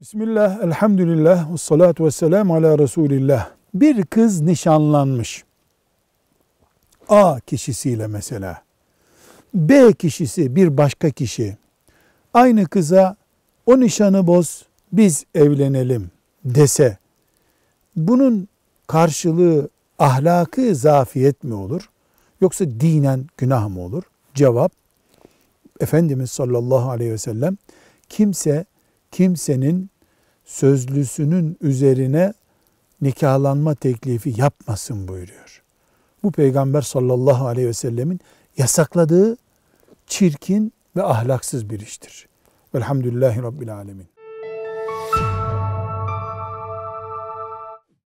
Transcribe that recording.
Bismillah, elhamdülillah, ve salatu ve selamu ala Resulillah. Bir kız nişanlanmış. A kişisiyle mesela. B kişisi bir başka kişi. Aynı kıza o nişanı boz, biz evlenelim dese. Bunun karşılığı ahlakı zafiyet mi olur? Yoksa dinen günah mı olur? Cevap, Efendimiz sallallahu aleyhi ve sellem kimse kimsenin sözlüsünün üzerine nikahlanma teklifi yapmasın buyuruyor. Bu peygamber sallallahu aleyhi ve sellemin yasakladığı çirkin ve ahlaksız bir iştir. Velhamdülillahi Rabbil Alemin.